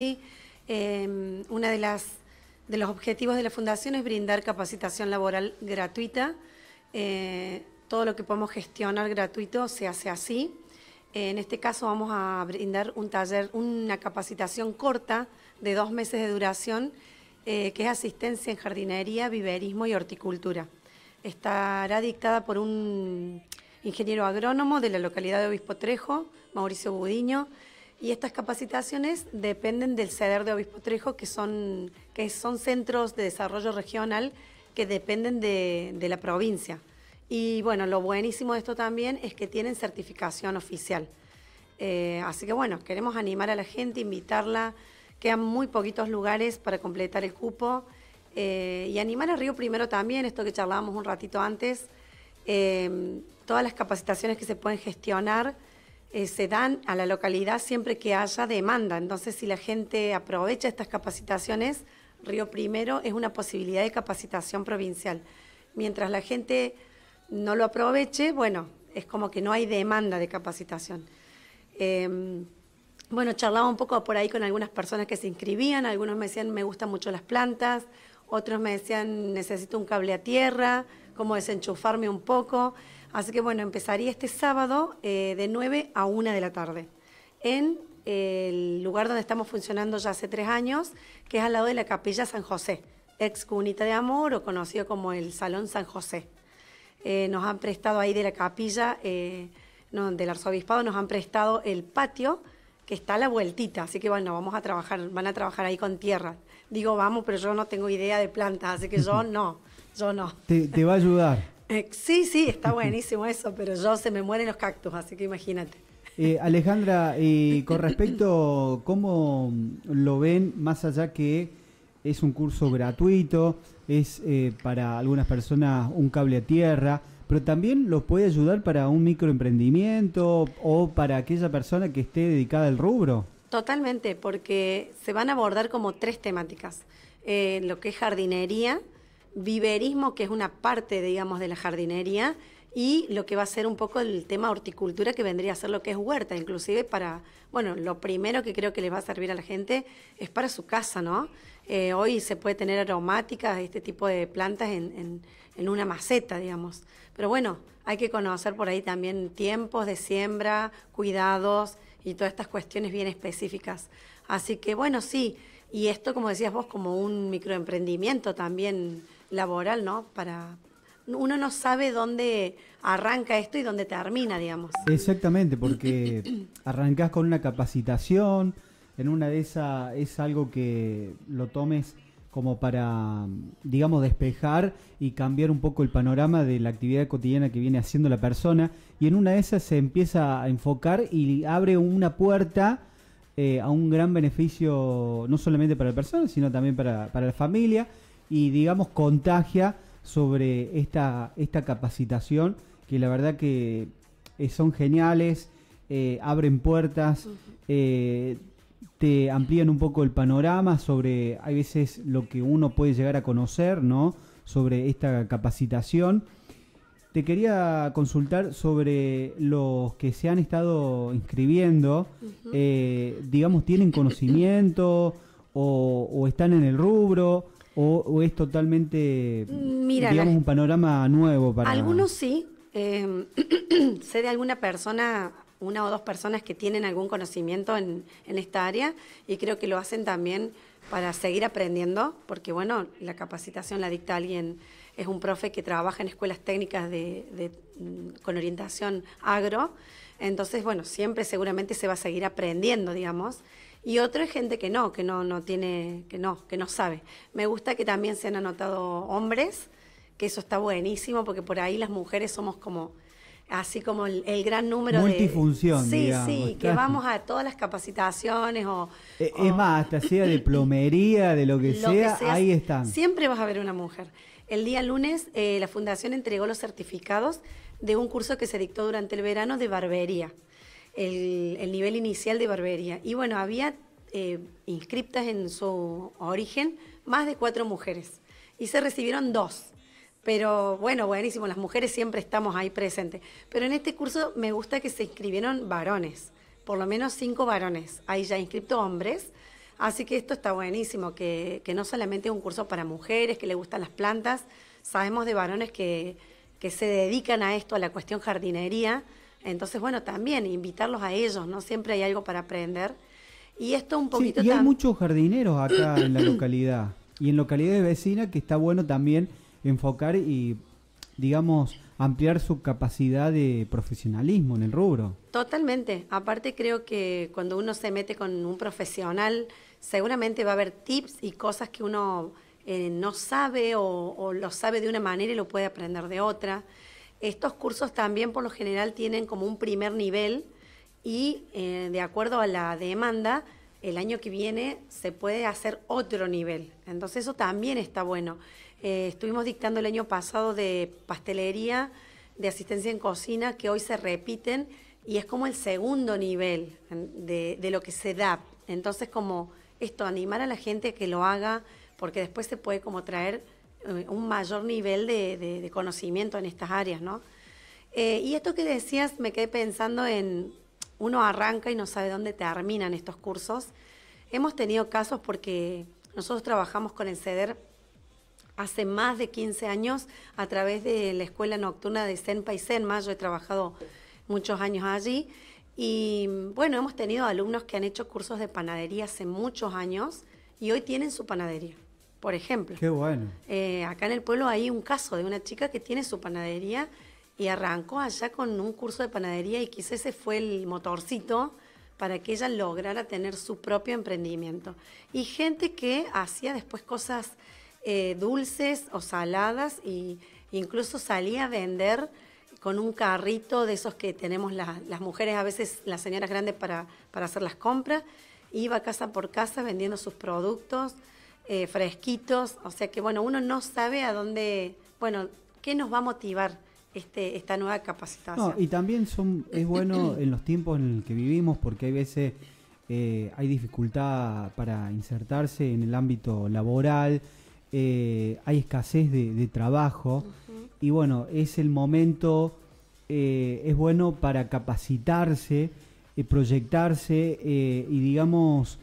Eh, una de los objetivos de la fundación es brindar capacitación laboral gratuita. Eh, todo lo que podemos gestionar gratuito se hace así. En este caso vamos a brindar un taller, una capacitación corta de dos meses de duración, eh, que es asistencia en jardinería, viverismo y horticultura. Estará dictada por un ingeniero agrónomo de la localidad de Obispo Trejo, Mauricio Budiño, y estas capacitaciones dependen del CEDER de Obispo Trejo, que son, que son centros de desarrollo regional que dependen de, la provincia. Y bueno, lo buenísimo de esto también es que tienen certificación oficial. Eh, así que bueno, queremos animar a la gente, invitarla. Quedan muy poquitos lugares para completar el cupo. Eh, y animar a Río Primero también, esto que charlábamos un ratito antes. Eh, todas las capacitaciones que se pueden gestionar eh, se dan a la localidad siempre que haya demanda. Entonces, si la gente aprovecha estas capacitaciones, Río Primero es una posibilidad de capacitación provincial. Mientras la gente no lo aproveche, bueno, es como que no hay demanda de capacitación. Em, bueno, charlaba un poco por ahí con algunas personas que se inscribían, algunos me decían me gustan mucho las plantas, otros me decían necesito un cable a tierra, cómo desenchufarme un poco. Así que bueno, empezaría este sábado eh, de 9 a 1 de la tarde en el lugar donde estamos funcionando ya hace tres años, que es al lado de la Capilla San José, ex Cunita de Amor o conocido como el Salón San José. Eh, nos han prestado ahí de la capilla, eh, no, del arzobispado, nos han prestado el patio que está a la vueltita, así que bueno, vamos a trabajar, van a trabajar ahí con tierra. Digo, vamos, pero yo no tengo idea de plantas, así que yo no, yo no. te va a ayudar. Eh, sí, sí, está buenísimo eso, pero yo se me mueren los cactus, así que imagínate. Eh, Alejandra, con respecto cómo lo ven, más allá que es un curso gratuito, es eh, para algunas personas un cable a tierra, pero también los puede ayudar para un microemprendimiento o para aquella persona que esté dedicada al rubro. Totalmente, porque se van a abordar como tres temáticas. lo que es jardinería, viverismo, que es una parte, digamos, de la jardinería, y lo que va a ser un poco el tema horticultura, que vendría a ser lo que es huerta, inclusive para, bueno, lo primero que creo que les va a servir a la gente es para su casa, ¿no? Eh, hoy se puede tener aromáticas, este tipo de plantas en, en, en una maceta, digamos. Pero bueno, hay que conocer por ahí también tiempos de siembra, cuidados y todas estas cuestiones bien específicas. Así que bueno, sí, y esto, como decías vos, como un microemprendimiento también laboral, ¿no? Para uno no sabe dónde arranca esto y dónde termina, digamos. Exactamente, porque arrancas con una capacitación, en una de esas es algo que lo tomes como para, digamos, despejar y cambiar un poco el panorama de la actividad cotidiana que viene haciendo la persona. Y en una de esas se empieza a enfocar y abre una puerta eh, a un gran beneficio, no solamente para la persona, sino también para, para la familia y digamos contagia sobre esta, esta capacitación que la verdad que eh, son geniales, eh, abren puertas, eh, te amplían un poco el panorama sobre, hay veces lo que uno puede llegar a conocer, ¿no? Sobre esta capacitación. Te quería consultar sobre los que se han estado inscribiendo, digamos, ¿tienen conocimiento o están en el rubro? o, es totalmente, Mira, un panorama nuevo para... Algunos sí, em, sé de alguna persona, una o dos personas que tienen algún conocimiento en, en esta área y creo que lo hacen también para seguir aprendiendo, porque bueno, la capacitación la dicta alguien, es un profe que trabaja en escuelas técnicas de, de, mm, con orientación agro, entonces bueno, siempre seguramente se va a seguir aprendiendo, digamos, y otro es gente que no, que no, no tiene, que no, que no sabe. Me gusta que también se han anotado hombres, que eso está buenísimo, porque por ahí las mujeres somos como así como el, gran número multifunción, de... Sí, sí, que vamos a todas las capacitaciones o... Eh, es más, hasta sea de plomería, de lo que, sea, ahí están. Siempre vas a ver una mujer. El día lunes eh, la Fundación entregó los certificados de un curso que se dictó durante el verano de barbería, el, el nivel inicial de barbería. Y bueno, había eh, inscriptas en su origen más de cuatro mujeres y se recibieron dos. Pero bueno, buenísimo, las mujeres siempre estamos ahí presentes. Pero en este curso me gusta que se inscribieron varones, por lo menos cinco varones. ahí ya inscriptos hombres. Así que esto está buenísimo, que, que no solamente es un curso para mujeres que le gustan las plantas, sabemos de varones que, que se dedican a esto, a la cuestión jardinería. Entonces, bueno, también invitarlos a ellos, ¿no? Siempre hay algo para aprender y esto un poquito... Sí, hay muchos jardineros acá en la localidad y en localidades vecinas que está bueno también enfocar y, digamos, ampliar su capacidad de profesionalismo en el rubro. Totalmente. Aparte creo que cuando uno se mete con un profesional, seguramente va a haber tips y cosas que uno eh, no sabe o, lo sabe de una manera y lo puede aprender de otra. Estos cursos también por lo general tienen como un primer nivel y eh, de acuerdo a la demanda, el año que viene se puede hacer otro nivel. Entonces eso también está bueno. Eh, estuvimos dictando el año pasado de pastelería, de asistencia en cocina, que hoy se repiten y es como el segundo nivel de, lo que se da. Entonces como esto, animar a la gente a que lo haga, porque después se puede como traer eh, un mayor nivel de, conocimiento en estas áreas, ¿no? y esto que decías, me quedé pensando en uno arranca y no sabe dónde terminan estos cursos. Hemos tenido casos porque nosotros trabajamos con el CEDER hace más de 15 años a través de la escuela nocturna de Senpa y Senma. Yo he trabajado muchos años allí. Y bueno, hemos tenido alumnos que han hecho cursos de panadería hace muchos años y hoy tienen su panadería, por ejemplo. Qué bueno. Eh, acá en el pueblo hay un caso de una chica que tiene su panadería y arrancó allá con un curso de panadería y quizás ese fue el motorcito para que ella lograra tener su propio emprendimiento. Y gente que hacía después cosas eh, dulces o saladas e incluso salía a vender con un carrito de esos que tenemos las mujeres, a veces las señoras grandes para, para hacer las compras, iba casa por casa vendiendo sus productos eh, fresquitos, o sea que bueno, uno no sabe a dónde, bueno, qué nos va a motivar este, esta nueva capacitación. y también son, es bueno en los tiempos en los que vivimos, porque hay veces eh, hay dificultad para insertarse en el ámbito laboral, eh, hay escasez de, trabajo, y bueno, es el momento, eh, es bueno para capacitarse, proyectarse y digamos...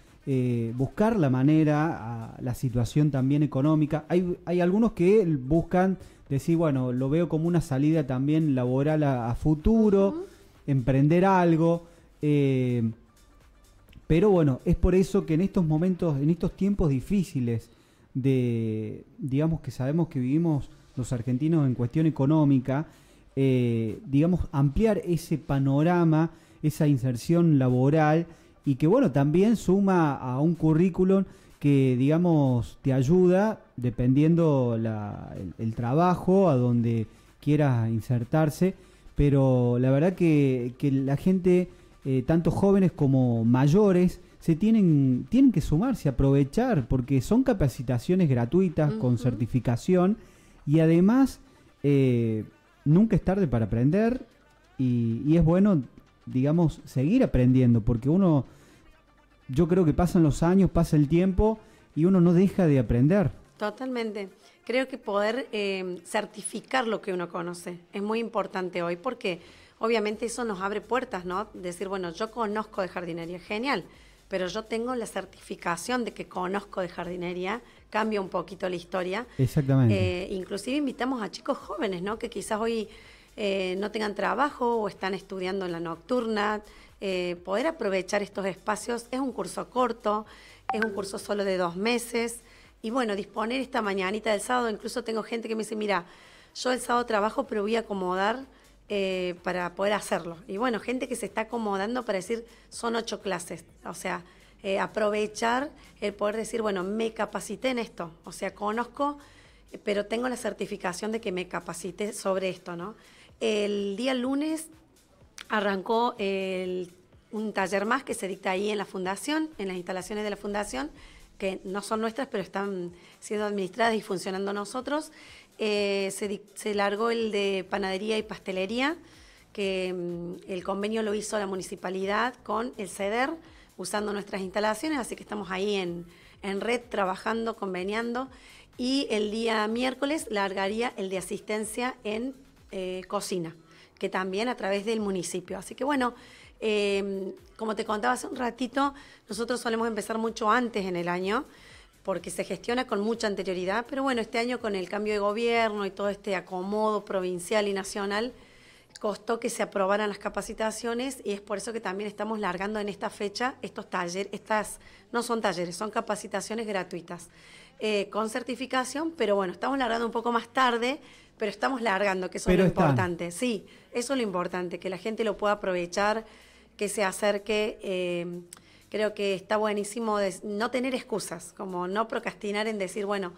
buscar la manera, la situación también económica. Hay, hay algunos que buscan decir, bueno, lo veo como una salida también laboral a, futuro, emprender algo. Eh, pero bueno, es por eso que en estos momentos, en estos tiempos difíciles de, digamos que sabemos que vivimos los argentinos en cuestión económica, eh, digamos, ampliar ese panorama, esa inserción laboral y que bueno, también suma a un currículum que digamos te ayuda dependiendo el, trabajo, a donde quiera insertarse, pero la verdad que, que la gente, eh, tanto jóvenes como mayores, se tienen, tienen que sumarse, aprovechar, porque son capacitaciones gratuitas con certificación y además eh, nunca es tarde para aprender y es bueno, digamos, seguir aprendiendo, porque uno, yo creo que pasan los años, pasa el tiempo y uno no deja de aprender. Totalmente. Creo que poder em, certificar lo que uno conoce es muy importante hoy porque obviamente eso nos abre puertas, ¿no? Decir, bueno, yo conozco de jardinería, genial, pero yo tengo la certificación de que conozco de jardinería, cambia un poquito la historia. Exactamente. Eh, inclusive invitamos a chicos jóvenes, ¿no? Que quizás hoy eh, no tengan trabajo o están estudiando en la nocturna. Eh, poder aprovechar estos espacios es un curso corto, es un curso solo de dos meses y bueno, disponer esta mañanita del sábado, incluso tengo gente que me dice, mira, yo el sábado trabajo, pero voy a acomodar eh, para poder hacerlo. Y bueno, gente que se está acomodando para decir, son ocho clases. O sea, eh, aprovechar el poder decir, bueno, me capacité en esto. O sea, conozco, pero tengo la certificación de que me capacité sobre esto, ¿no? El día lunes arrancó un taller más que se dicta ahí en la fundación, en las instalaciones de la fundación que no son nuestras, pero están siendo administradas y funcionando nosotros, eh, se, largó el de panadería y pastelería, que mm, el convenio lo hizo la municipalidad con el CEDER, usando nuestras instalaciones, así que estamos ahí en, red trabajando, conveniando, y el día miércoles largaría el de asistencia en eh, cocina que también a través del municipio. Así que bueno, em, como te contaba hace un ratito, nosotros solemos empezar mucho antes en el año porque se gestiona con mucha anterioridad, pero bueno, este año con el cambio de gobierno y todo este acomodo provincial y nacional, costó que se aprobaran las capacitaciones y es por eso que también estamos largando en esta fecha estos talleres, estas no son talleres, son capacitaciones gratuitas eh, con certificación, pero bueno, estamos largando un poco más tarde pero estamos largando, que eso es lo importante. Sí, eso es lo importante, que la gente lo pueda aprovechar, que se acerque. Eh, creo que está buenísimo no tener excusas, como no procrastinar en decir, bueno,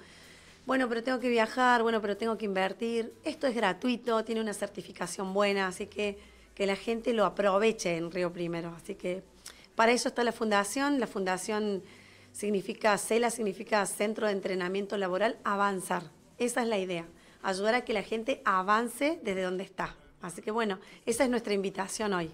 bueno, pero tengo que viajar, bueno, pero tengo que invertir. Esto es gratuito, tiene una certificación buena, así que que la gente lo aproveche en Río Primero. Así que para eso está la fundación. La fundación significa, CELA significa Centro de Entrenamiento Laboral Avanzar. Esa es la idea ayudar a que la gente avance desde donde está. Así que bueno, esa es nuestra invitación hoy.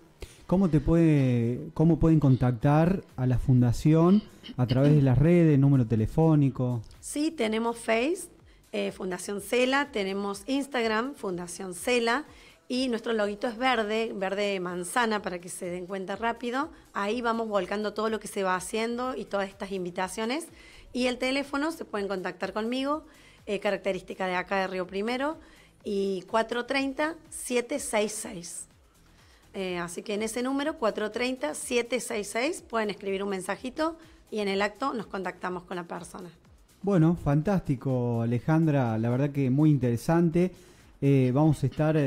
¿Cómo te puede, cómo pueden contactar a la fundación a través de las redes, número telefónico? Sí, tenemos Face, eh, Fundación Cela, tenemos Instagram, Fundación Cela, y nuestro loguito es verde, verde manzana para que se den cuenta rápido. Ahí vamos volcando todo lo que se va haciendo y todas estas invitaciones. Y el teléfono se pueden contactar conmigo, eh, característica de acá de Río Primero, y 430-766. Eh, así que en ese número, 430-766, pueden escribir un mensajito y en el acto nos contactamos con la persona. Bueno, fantástico Alejandra, la verdad que muy interesante. Eh, vamos a estar,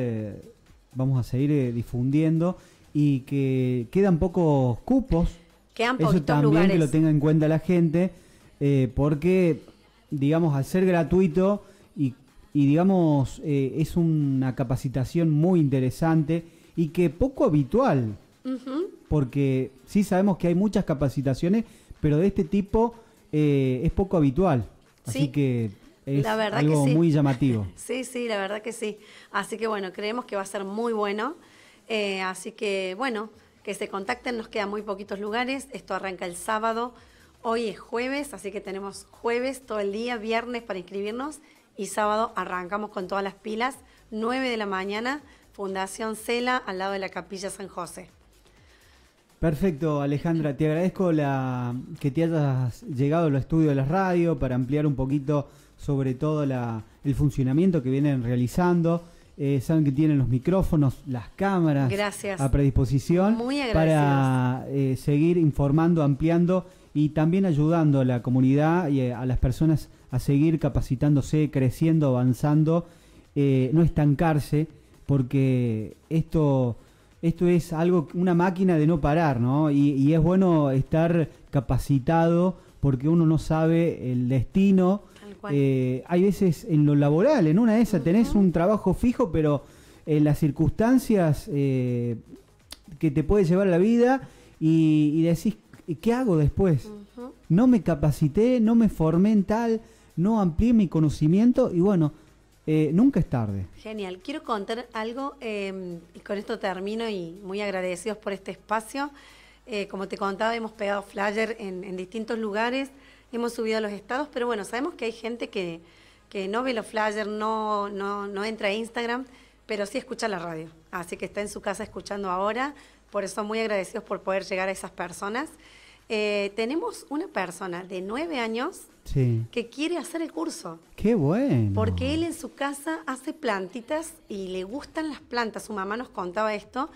vamos a seguir difundiendo y que quedan pocos cupos. Quedan Eso también que lo tenga en cuenta la gente, porque digamos, al ser gratuito y, digamos, eh, es una capacitación muy interesante y que poco habitual, porque sí sabemos que hay muchas capacitaciones, pero de este tipo eh, es poco habitual. Así que es la muy llamativo. sí, sí, la verdad que sí. Así que bueno, creemos que va a ser muy bueno. Eh, así que bueno, que se contacten, nos quedan muy poquitos lugares. Esto arranca el sábado Hoy es jueves, así que tenemos jueves todo el día, viernes para inscribirnos y sábado arrancamos con todas las pilas, 9 de la mañana, Fundación Cela, al lado de la Capilla San José. Perfecto, Alejandra, te agradezco que te hayas llegado al estudio de la radio para ampliar un poquito sobre todo el funcionamiento que vienen realizando. Eh, saben que tienen los micrófonos, las cámaras a predisposición para eh, seguir informando, ampliando y también ayudando a la comunidad y a las personas a seguir capacitándose, creciendo, avanzando, eh, no estancarse, porque esto, esto es algo, una máquina de no parar, ¿no? Y, es bueno estar capacitado porque uno no sabe el destino. Eh, hay veces en lo laboral, en una de esas tenés un trabajo fijo, pero en las circunstancias eh, que te puede llevar la vida y, y decís ¿y qué hago después? No me capacité, no me formé en tal, no amplié mi conocimiento y bueno, eh, nunca es tarde. Genial. Quiero contar algo em, y con esto termino y muy agradecidos por este espacio. Eh, como te contaba, hemos pegado flyer en, distintos lugares, hemos subido a los estados, pero bueno, sabemos que hay gente que, no ve los flyers, no, no, no entra a Instagram, pero sí escucha la radio. Así que está en su casa escuchando ahora. Por eso muy agradecidos por poder llegar a esas personas. Eh, tenemos una persona de nueve años que quiere hacer el curso. ¡Qué bueno! Porque él en su casa hace plantitas y le gustan las plantas. Su mamá nos contaba esto.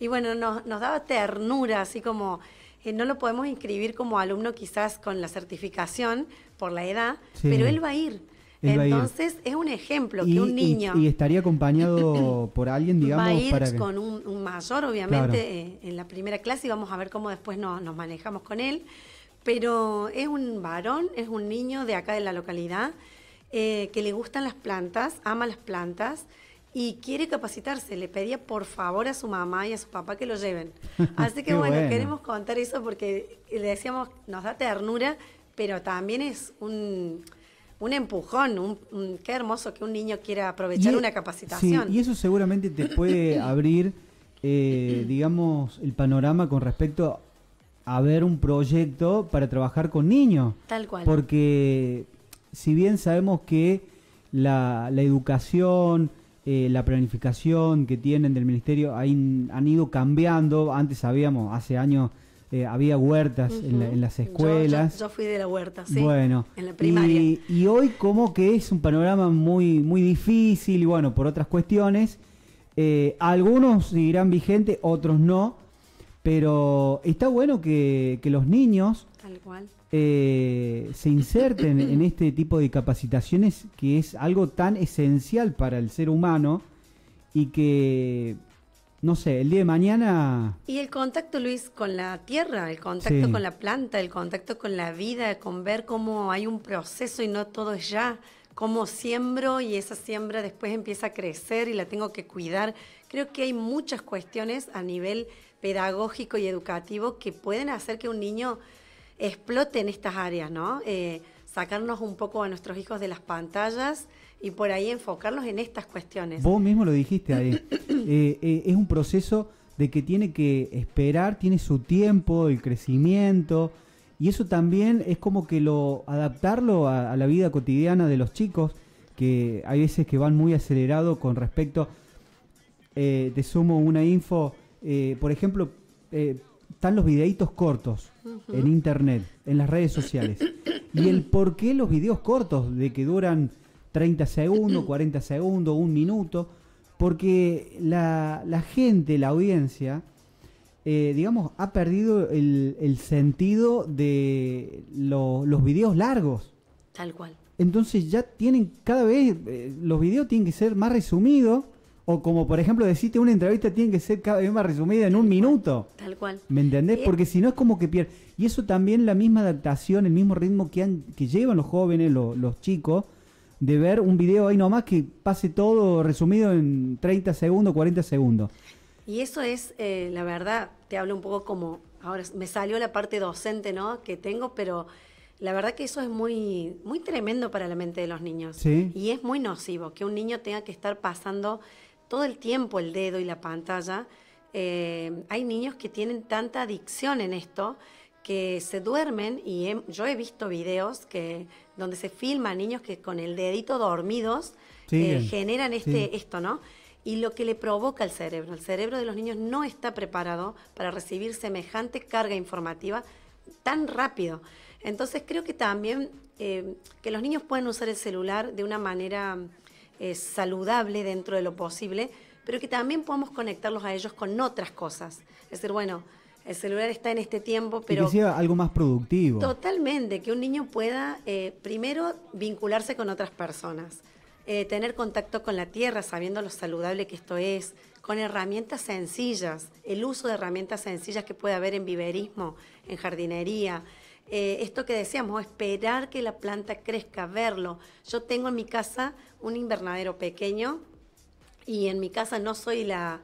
Y bueno, nos, daba ternura, así como eh, no lo podemos inscribir como alumno quizás con la certificación por la edad, pero él va a ir. Entonces es un ejemplo que un niño... Y, estaría acompañado por alguien, digamos... Va a ir con un, mayor, obviamente, eh, en la primera clase y vamos a ver cómo después nos manejamos con él. Pero es un varón, es un niño de acá de la localidad eh, que le gustan las plantas, ama las plantas y quiere capacitarse. Le pedía por favor a su mamá y a su papá que lo lleven. Así que bueno, queremos contar eso porque le decíamos, nos da ternura, pero también es un un empujón, qué hermoso que un niño quiera aprovechar e una capacitación. y eso seguramente te puede abrir, eh, digamos, el panorama con respecto a ver un proyecto para trabajar con niños. Tal cual. Porque si bien sabemos que la, educación, eh, la planificación que tienen del ministerio han ido cambiando, antes sabíamos, hace años eh, había huertas en, las escuelas. Yo, fui de la huerta, sí. Bueno. En la primaria. Y, hoy como que es un panorama muy, muy difícil y bueno, por otras cuestiones. Eh, algunos seguirán vigente, otros no. Pero está bueno que, los niños eh, se inserten en este tipo de capacitaciones que es algo tan esencial para el ser humano y que no sé, el día de mañana... Y el contacto, Luis, con la tierra, el contacto con la planta, el contacto con la vida, con ver cómo hay un proceso y no todo es ya, cómo siembro y esa siembra después empieza a crecer y la tengo que cuidar. Creo que hay muchas cuestiones a nivel pedagógico y educativo que pueden hacer que un niño explote en estas áreas, ¿no? Eh, sacarnos un poco a nuestros hijos de las pantallas y por ahí enfocarlos en estas cuestiones. Vos mismo lo dijiste ahí. Eh, eh, es un proceso de que tiene que esperar, tiene su tiempo, el crecimiento, y eso también es como que lo adaptarlo a, la vida cotidiana de los chicos, que hay veces que van muy acelerado con respecto, eh, te sumo una info, por ejemplo, están los videitos cortos en internet, en las redes sociales, y el por qué los videos cortos, de que duran 30 segundos, 40 segundos, un minuto, porque la, gente, la audiencia, eh, digamos, ha perdido el, sentido de los videos largos. Tal cual. Entonces ya tienen cada vez, eh, los videos tienen que ser más resumidos, o como por ejemplo deciste, una entrevista tiene que ser cada vez más resumida en un minuto. Tal cual. ¿Me entendés? Eh, porque si no es como que pierde. Y eso también la misma adaptación, el mismo ritmo que, que llevan los jóvenes, los chicos, de ver un video ahí nomás que pase todo resumido en 30 segundos, 40 segundos. Y eso es, eh, la verdad, te hablo un poco como, ahora me salió la parte docente, ¿no? Que tengo, pero la verdad que eso es muy, muy tremendo para la mente de los niños. Y es muy nocivo que un niño tenga que estar pasando todo el tiempo el dedo y la pantalla. Eh, hay niños que tienen tanta adicción en esto que se duermen y yo he visto videos que donde se filman niños que con el dedito dormidos eh, generan este esto, ¿no? Y lo que le provoca al cerebro, el cerebro de los niños no está preparado para recibir semejante carga informativa tan rápido. Entonces creo que también eh, que los niños pueden usar el celular de una manera eh, saludable dentro de lo posible, pero que también podamos conectarlos a ellos con otras cosas. Es decir, bueno, el celular está en este tiempo, pero... sea algo más productivo. Totalmente, que un niño pueda eh, primero vincularse con otras personas, eh, tener contacto con la tierra, sabiendo lo saludable que esto es, con herramientas sencillas, el uso de herramientas sencillas que puede haber en viverismo, en jardinería. Eh, esto que decíamos, esperar que la planta crezca, verlo. Yo tengo en mi casa un invernadero pequeño y en mi casa no soy la,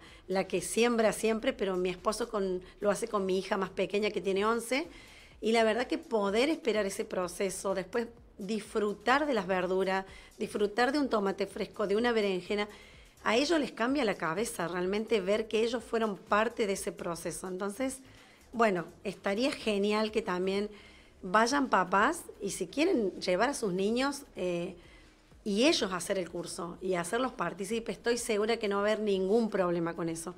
que siembra siempre, pero mi esposo lo hace con mi hija más pequeña que tiene 11. Y la verdad que poder esperar ese proceso, después disfrutar de las verduras, disfrutar de un tomate fresco, de una berenjena, a ellos les cambia la cabeza realmente ver que ellos fueron parte de ese proceso. Entonces, bueno, estaría genial que también vayan papás y si quieren llevar a sus niños... Eh, y ellos hacer el curso y hacerlos partícipes, estoy segura que no va a haber ningún problema con eso.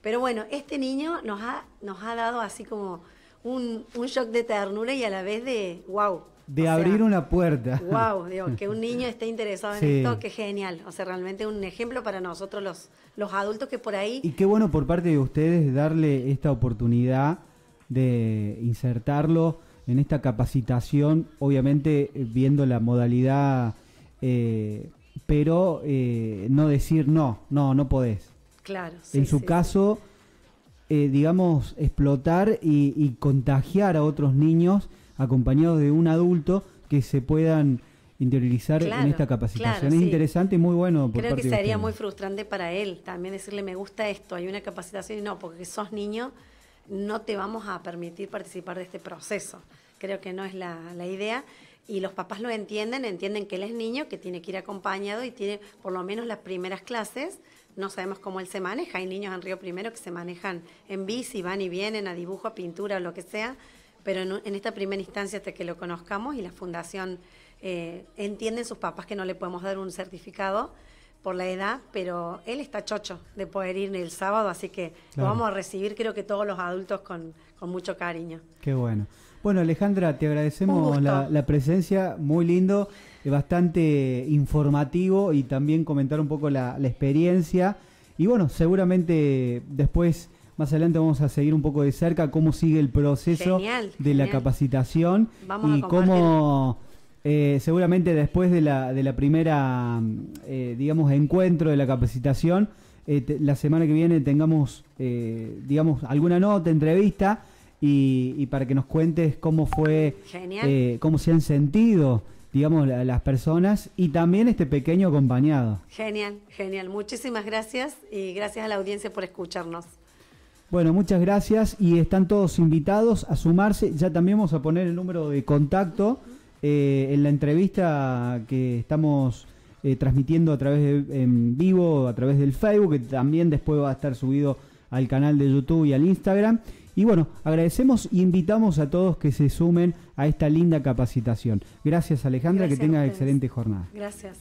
Pero bueno, este niño nos ha, nos ha dado así como un, shock de ternura y a la vez de wow. De abrir una puerta. Wow, digo, que un niño esté interesado en esto, qué genial. O sea, realmente un ejemplo para nosotros los, los adultos que por ahí... Y qué bueno por parte de ustedes darle esta oportunidad de insertarlo en esta capacitación, obviamente eh, viendo la modalidad eh, pero eh, no decir no, no, no podés. Claro. en su caso, eh, digamos, explotar y, contagiar a otros niños acompañados de un adulto que se puedan interiorizar en esta capacitación. es interesante y muy bueno. Creo que sería muy frustrante para él también decirle, me gusta esto, hay una capacitación y no, porque sos niño, no te vamos a permitir participar de este proceso. Creo que no es la idea y los papás lo entienden, entienden que él es niño, que tiene que ir acompañado y tiene por lo menos las primeras clases. No sabemos cómo él se maneja. Hay niños en Río Primero que se manejan en bici, van y vienen a dibujo, a pintura, o lo que sea. Pero en, esta primera instancia, hasta que lo conozcamos y la fundación eh, entienden sus papás que no le podemos dar un certificado, por la edad, pero él está chocho de poder ir el sábado, así que lo vamos a recibir creo que todos los adultos con, mucho cariño. Qué bueno. Bueno, Alejandra, te agradecemos la, presencia, muy lindo, eh, bastante informativo y también comentar un poco la, experiencia. Y bueno, seguramente después, más adelante, vamos a seguir un poco de cerca cómo sigue el proceso de la capacitación y cómo eh, seguramente después de la, de la primera, mm, eh, digamos, encuentro de la capacitación, eh, la semana que viene tengamos, digamos, alguna nota, entrevista, y, para que nos cuentes cómo fue, cómo se han sentido, digamos, las personas y también este pequeño acompañado. Genial, genial. Muchísimas gracias y gracias a la audiencia por escucharnos. Bueno, muchas gracias y están todos invitados a sumarse. Ya también vamos a poner el número de contacto. Eh, en la entrevista que estamos eh, transmitiendo a través en vivo, a través del Facebook, que también después va a estar subido al canal de YouTube y al Instagram. Y bueno, agradecemos e invitamos a todos que se sumen a esta linda capacitación. Gracias Alejandra, que tengas excelente jornada. Gracias.